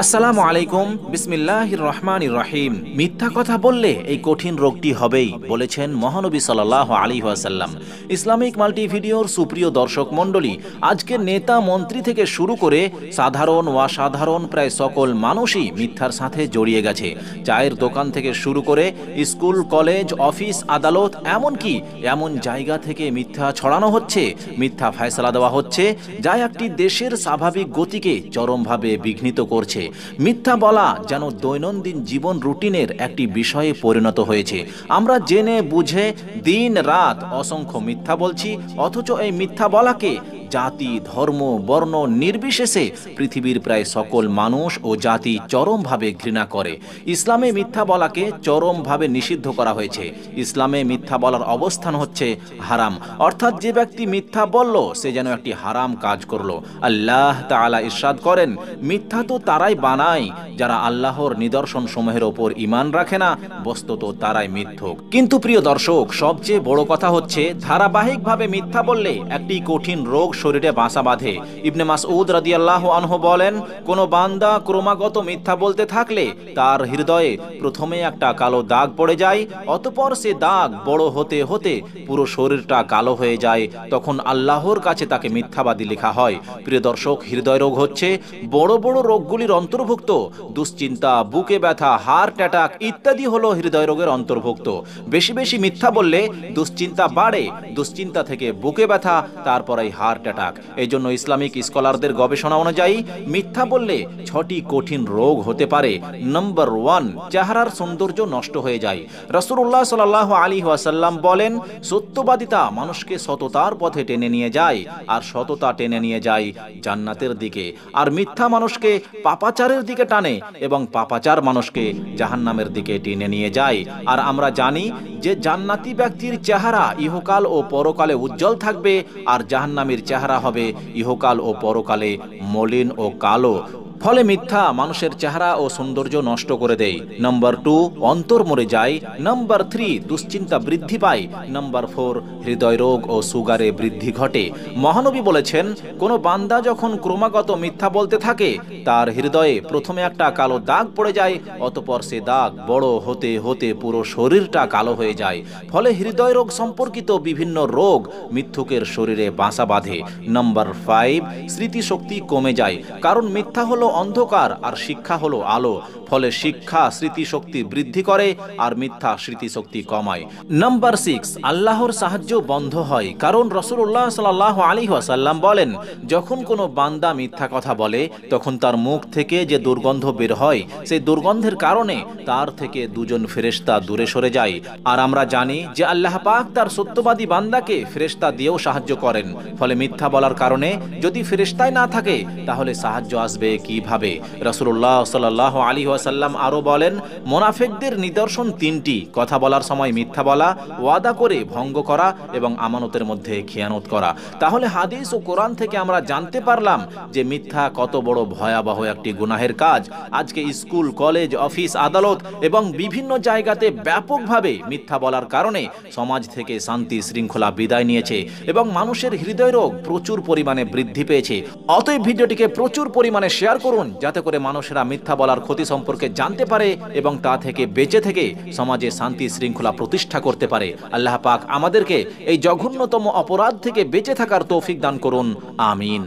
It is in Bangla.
আসসালামু আলাইকুম বিসমিল্লাহির রহমান রহিম মিথ্যা কথা বললে এই কঠিন রোগটি হবেই বলেছেন মহানবী সাল্লাহ আলী ওয়াসাল্লাম ইসলামিক মাল্টিভিডিওর সুপ্রিয় দর্শক মণ্ডলী আজকের নেতা মন্ত্রী থেকে শুরু করে সাধারণ অসাধারণ প্রায় সকল মানুষই মিথ্যার সাথে জড়িয়ে গেছে চায়ের দোকান থেকে শুরু করে স্কুল কলেজ অফিস আদালত এমনকি এমন জায়গা থেকে মিথ্যা ছড়ানো হচ্ছে মিথ্যা ফয়সলা দেওয়া হচ্ছে যা একটি দেশের স্বাভাবিক গতিকে চরমভাবে বিঘ্নিত করছে হয়েছে মিথ্যা বলা যেন দৈনন্দিন জীবন রুটিনের একটি বিষয়ে পরিণত হয়েছে আমরা জেনে বুঝে দিন রাত অসংখ্য মিথ্যা বলছি অথচ এই মিথ্যা বলাকে জাতি ধর্ম বর্ণ নির্বিশেষে পৃথিবীর প্রায় সকল মানুষ ও জাতি চরমভাবে ঘৃণা করে ইসলামে মিথ্যা বলাকে চরমভাবে নিষিদ্ধ করা হয়েছে ইসলামে মিথ্যা বলার অবস্থান হচ্ছে হারাম অর্থাৎ যে ব্যক্তি মিথ্যা বলল সে যেন একটি হারাম কাজ করল আল্লাহ তালা ইসাদ করেন মিথ্যা তো তারাই বানায় যারা আল্লাহর নিদর্শন সমূহের ওপর ইমান রাখে না বস্তুত তারাই মিথ্যক কিন্তু প্রিয় দর্শক সবচেয়ে বড় কথা হচ্ছে ধারাবাহিকভাবে মিথ্যা বললে একটি কঠিন রোগ শরীরে বাসা বাঁধে ইবনে রাদি আল্লাহ আনহ বলেন কোন বান্দা ক্রমাগত মিথ্যা বলতে থাকলে তার হৃদয়ে প্রথমে একটা কালো দাগ পড়ে যায় অতপর সে দাগ বড় হতে হতে পুরো শরীরটা কালো হয়ে যায় তখন আল্লাহর কাছে তাকে মিথ্যাবাদী লেখা হয় প্রিয় দর্শক হৃদয় রোগ হচ্ছে বড় বড় রোগগুলির অন্তর্ভুক্ত দুশ্চিন্তা বুকে ব্যথা হার্ট অ্যাটাক ইত্যাদি হলো হৃদয় রোগের অন্তর্ভুক্ত বেশি বেশি মিথ্যা বললে দুশ্চিন্তা বাড়ে দুশ্চিন্তা থেকে বুকে ব্যথা তারপরে হার্ট অ্যাটাক এই জন্য ইসলামিক স্কলারদের গবেষণা অনুযায়ী মিথ্যা বললে ছটি কঠিন রোগ হতে পারে নম্বর ওয়ান চেহারার সৌন্দর্য নষ্ট হয়ে যায় রসুল্লাহ সাল আলী ওয়াসাল্লাম বলেন সত্যবাদিতা মানুষকে সততার পথে টেনে নিয়ে যায় আর সততা টেনে নিয়ে যায় জান্নাতের দিকে আর মিথ্যা মানুষকে পাপাচারের দিকে টানে এবং পাপাচার মানুষকে জাহান্নামের দিকে টেনে নিয়ে যায় আর আমরা জানি যে জান্নাতি ব্যক্তির চেহারা ইহকাল ও পরকালে উজ্জ্বল থাকবে আর জাহান্নামের চেহারা চেহারা হবে ইহকাল ও পরকালে মলিন ও কালো ফলে মিথ্যা মানুষের চেহারা ও সৌন্দর্য নষ্ট করে দেয় নাম্বার টু অন্তর মরে যায় নাম্বার থ্রি দুশ্চিন্তা বৃদ্ধি পায় নম্বর ফোর হৃদয় রোগ ও সুগারে বৃদ্ধি ঘটে মহানবী বলেছেন কোনো বান্দা যখন ক্রমাগত মিথ্যা বলতে থাকে তার হৃদয়ে প্রথমে একটা কালো দাগ পড়ে যায় অতপর সে দাগ বড় হতে হতে পুরো শরীরটা কালো হয়ে যায় ফলে হৃদয় রোগ সম্পর্কিত বিভিন্ন রোগ মিথ্যুকের শরীরে বাসা বাঁধে নম্বর ফাইভ স্মৃতিশক্তি কমে যায় কারণ মিথ্যা হলো অন্ধকার আর শিক্ষা হলো আলো ফলে শিক্ষা স্মৃতিশক্তি বৃদ্ধি করে আর মিথ্যা স্মৃতিশক্তি কমায় নাম্বার সিক্স আল্লাহর সাহায্য বন্ধ হয় কারণ রসুল্লাহ সাল্লাহ আলী ওয়াসাল্লাম বলেন যখন কোনো বান্দা মিথ্যা কথা বলে তখন তার মুখ থেকে যে দুর্গন্ধ বের হয় সেই দুর্গন্ধের কারণে তার থেকে দুজন ফেরেস্তা দূরে সরে যায় আর আমরা জানি যে আল্লাহ পাক তার সত্যবাদী বান্দাকে ফেরেস্তা দিয়েও সাহায্য করেন ফলে মিথ্যা বলার কারণে যদি ফেরেস্তায় না থাকে তাহলে সাহায্য আসবে কি এইভাবে রসুল্লাহ সাল্লাহ আলী ওয়াসাল্লাম আরও বলেন মোনাফেকদের নিদর্শন তিনটি কথা বলার সময় মিথ্যা বলা ওয়াদা করে ভঙ্গ করা এবং আমানতের মধ্যে খেয়ানত করা তাহলে হাদিস ও কোরআন থেকে আমরা জানতে পারলাম যে মিথ্যা কত বড় ভয়াবহ একটি গুনাহের কাজ আজকে স্কুল কলেজ অফিস আদালত এবং বিভিন্ন জায়গাতে ব্যাপকভাবে মিথ্যা বলার কারণে সমাজ থেকে শান্তি শৃঙ্খলা বিদায় নিয়েছে এবং মানুষের হৃদয় রোগ প্রচুর পরিমাণে বৃদ্ধি পেয়েছে অতএব ভিডিওটিকে প্রচুর পরিমাণে শেয়ার করুন করুন যাতে করে মানুষেরা মিথ্যা বলার ক্ষতি সম্পর্কে জানতে পারে এবং তা থেকে বেঁচে থেকে সমাজে শান্তি শৃঙ্খলা প্রতিষ্ঠা করতে পারে আল্লাহ পাক আমাদেরকে এই জঘন্যতম অপরাধ থেকে বেঁচে থাকার তৌফিক দান করুন আমিন